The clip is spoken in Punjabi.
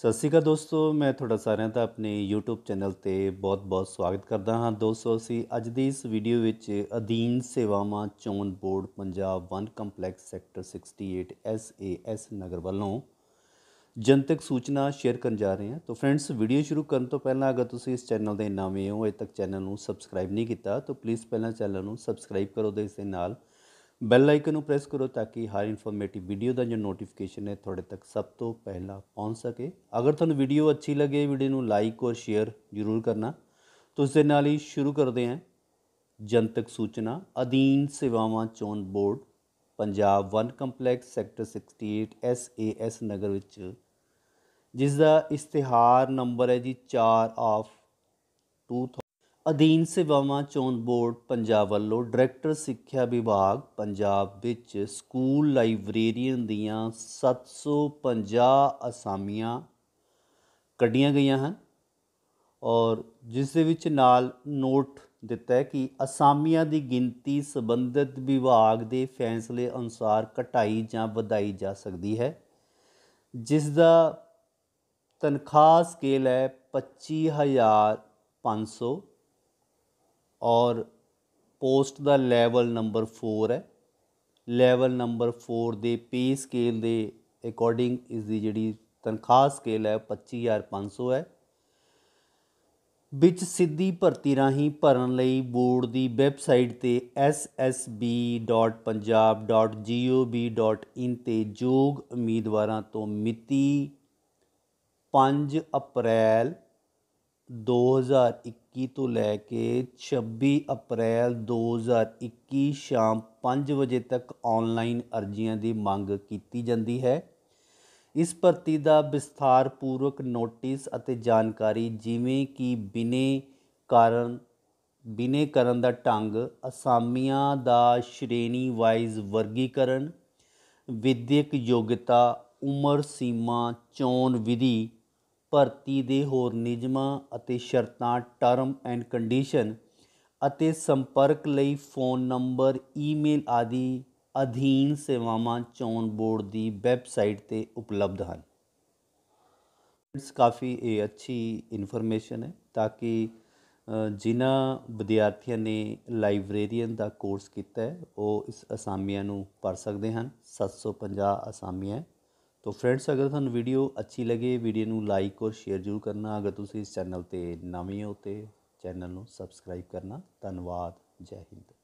ਸਤਿ ਸ਼੍ਰੀ ਅਕਾਲ ਦੋਸਤੋ ਮੈਂ ਤੁਹਾਡਾ ਸਾਰਿਆਂ ਦਾ ਆਪਣੇ YouTube ਚੈਨਲ ਤੇ ਬਹੁਤ-ਬਹੁਤ ਸਵਾਗਤ ਕਰਦਾ ਹਾਂ ਦੋਸਤੋ ਅਸੀਂ ਅੱਜ ਦੀ ਇਸ ਵੀਡੀਓ ਵਿੱਚ ਅਧੀਨ ਸੇਵਾਵਾਂ ਚੋਣ board Punjab Van complex sector 68 SAS Nagar ਵੱਲੋਂ ਜਨਤਕ ਸੂਚਨਾ ਸ਼ੇਅਰ ਕਰਨ ਜਾ ਰਹੇ ਹਾਂ ਤਾਂ ਫਰੈਂਡਸ ਵੀਡੀਓ ਸ਼ੁਰੂ ਕਰਨ ਤੋਂ ਪਹਿਲਾਂ ਅਗਰ ਤੁਸੀਂ ਇਸ ਚੈਨਲ ਦੇ ਨਵੇਂ ਹੋ ਅਜੇ ਤੱਕ ਚੈਨਲ ਨੂੰ ਸਬਸਕ੍ਰਾਈਬ ਨਹੀਂ ਕੀਤਾ ਤਾਂ ਪਲੀਜ਼ ਪਹਿਲਾਂ ਚੈਨਲ ਨੂੰ ਸਬਸਕ੍ਰਾਈਬ ਕਰੋ ਦੇ ਇਸ ਦੇ ਨਾਲ ਬੈਲ ਆਈਕਨ ਨੂੰ ਪ੍ਰੈਸ ਕਰੋ ਤਾਂ ਕਿ ਹਰ ਇਨਫੋਰਮੇਟਿਵ ਵੀਡੀਓ ਦਾ ਜੋ ਨੋਟੀਫਿਕੇਸ਼ਨ ਹੈ ਤੁਹਾਡੇ ਤੱਕ ਸਭ ਤੋਂ ਪਹਿਲਾਂ ਪਹੁੰਚ ਸਕੇ ਅਗਰ ਤੁਹਾਨੂੰ ਵੀਡੀਓ ਅੱਛੀ ਲੱਗੇ ਵੀਡੀਓ ਨੂੰ ਲਾਈਕ ਔਰ ਸ਼ੇਅਰ ਜ਼ਰੂਰ ਕਰਨਾ ਤੋ ਇਸ ਦੇ ਨਾਲ ਹੀ ਸ਼ੁਰੂ ਕਰਦੇ ਹਾਂ ਜਨਤਕ ਸੂਚਨਾ ਅਧੀਨ ਸੇਵਾਵਾਂ ਚੋਣ board Punjab Van complex sector 68 S Nagar ਵਿੱਚ ਜਿਸ ਦਾ ਇਸ਼ਤਿਹਾਰ ਨੰਬਰ ਹੈ ਜੀ 4 ਆਫ 2000 ਅਧੀਨ ਸੇਵਾਵਾਂ ਚੋਣ ਬੋਰਡ ਪੰਜਾਬ ਵੱਲੋਂ ਡਾਇਰੈਕਟਰ ਸਿੱਖਿਆ ਵਿਭਾਗ ਪੰਜਾਬ ਵਿੱਚ ਸਕੂਲ ਲਾਇਬ੍ਰੇਰੀਅਨ ਦੀਆਂ 750 ਅਸਾਮੀਆਂ ਕੱਢੀਆਂ ਗਈਆਂ ਹਨ ਔਰ ਜਿਸ ਦੇ ਵਿੱਚ ਨਾਲ ਨੋਟ ਦਿੱਤਾ ਹੈ ਕਿ ਅਸਾਮੀਆਂ ਦੀ ਗਿਣਤੀ ਸੰਬੰਧਿਤ ਵਿਭਾਗ ਦੇ ਫੈਸਲੇ ਅਨੁਸਾਰ ਘਟਾਈ ਜਾਂ ਵਧਾਈ ਜਾ ਸਕਦੀ ਹੈ ਜਿਸ ਦਾ ਤਨਖਾਹ ਸਕੇਲ ਹੈ 25500 ਔਰ ਪੋਸਟ ਦਾ ਲੈਵਲ ਨੰਬਰ 4 ਹੈ ਲੈਵਲ ਨੰਬਰ 4 ਦੇ ਪੇ ਸਕੇਲ ਦੇ ਅਕੋਰਡਿੰਗ ਇਸ ਦੀ ਜਿਹੜੀ ਤਨਖਾਹ ਸਕੇਲ ਹੈ 25500 ਹੈ ਵਿੱਚ ਸਿੱਧੀ ਭਰਤੀ ਰਾਹੀਂ ਭਰਨ ਲਈ ਬੋਰਡ ਦੀ ਵੈਬਸਾਈਟ ਤੇ ssb.punjab.gov.in ਤੇ ਯੋਗ ਉਮੀਦਵਾਰਾਂ ਤੋਂ ਮਿਤੀ 5 ਅਪ੍ਰੈਲ 2021 ਤੋਂ ਲੈ ਕੇ 26 ਅਪ੍ਰੈਲ 2021 ਸ਼ਾਮ 5 ਵਜੇ ਤੱਕ ਆਨਲਾਈਨ ਅਰਜ਼ੀਆਂ ਦੀ ਮੰਗ ਕੀਤੀ ਜਾਂਦੀ ਹੈ ਇਸ ਭਰਤੀ ਦਾ ਵਿਸਥਾਰਪੂਰਵਕ ਨੋਟਿਸ ਅਤੇ ਜਾਣਕਾਰੀ ਜਿਵੇਂ ਕਿ ਬਿਨੇ ਕਾਰਨ ਬਿਨੇ ਕਰਨ ਦਾ ਢੰਗ ਅਸਾਮੀਆਂ ਦਾ ਸ਼੍ਰੇਣੀ ਵਾਈਜ਼ ਵਰਗੀਕਰਨ ਵਿਦਿਅਕ ਯੋਗਤਾ ਉਮਰ ਸੀਮਾ ਚੋਣ ਵਿਧੀ ਭਰਤੀ ਦੇ ਹੋਰ ਨਿਯਮਾਂ ਅਤੇ ਸ਼ਰਤਾਂ ਟਰਮ ਐਂਡ ਕੰਡੀਸ਼ਨ ਅਤੇ ਸੰਪਰਕ ਲਈ ਫੋਨ ਨੰਬਰ ਈਮੇਲ ਆਦਿ ਅਧੀਨ ਸੇਵਾਵਾਂ ਚੋਣ ਬੋਰਡ ਦੀ ਵੈਬਸਾਈਟ ਤੇ ਉਪਲਬਧ ਹਨ ਇਸ ਕਾਫੀ ਇਹ ਅੱਛੀ ਇਨਫੋਰਮੇਸ਼ਨ ਹੈ ਤਾਂ ਕਿ ਜਿਨ੍ਹਾਂ ਵਿਦਿਆਰਥੀਆਂ ਨੇ ਲਾਇਬ੍ਰੇਰੀਅਨ ਦਾ ਕੋਰਸ ਕੀਤਾ ਹੈ ਉਹ ਇਸ ਅਸਾਮੀਆਂ ਨੂੰ ਪੜ ਸਕਦੇ ਹਨ 750 ਅਸਾਮੀਆਂ ਤੋ ਫਰੈਂਡਸ ਅਗਰ ਤੁਹਾਨੂੰ ਵੀਡੀਓ ਅੱਛੀ ਲੱਗੇ ਵੀਡੀਓ ਨੂੰ ਲਾਈਕ ਔਰ ਸ਼ੇਅਰ ਜ਼ਰੂਰ ਕਰਨਾ ਅਗਰ ਤੁਸੀਂ ਇਸ ਚੈਨਲ ਤੇ ਨਵੇਂ ਹੋ ਤੇ ਚੈਨਲ ਨੂੰ ਸਬਸਕ੍ਰਾਈਬ ਕਰਨਾ ਧੰਨਵਾਦ ਜੈ ਹਿੰਦ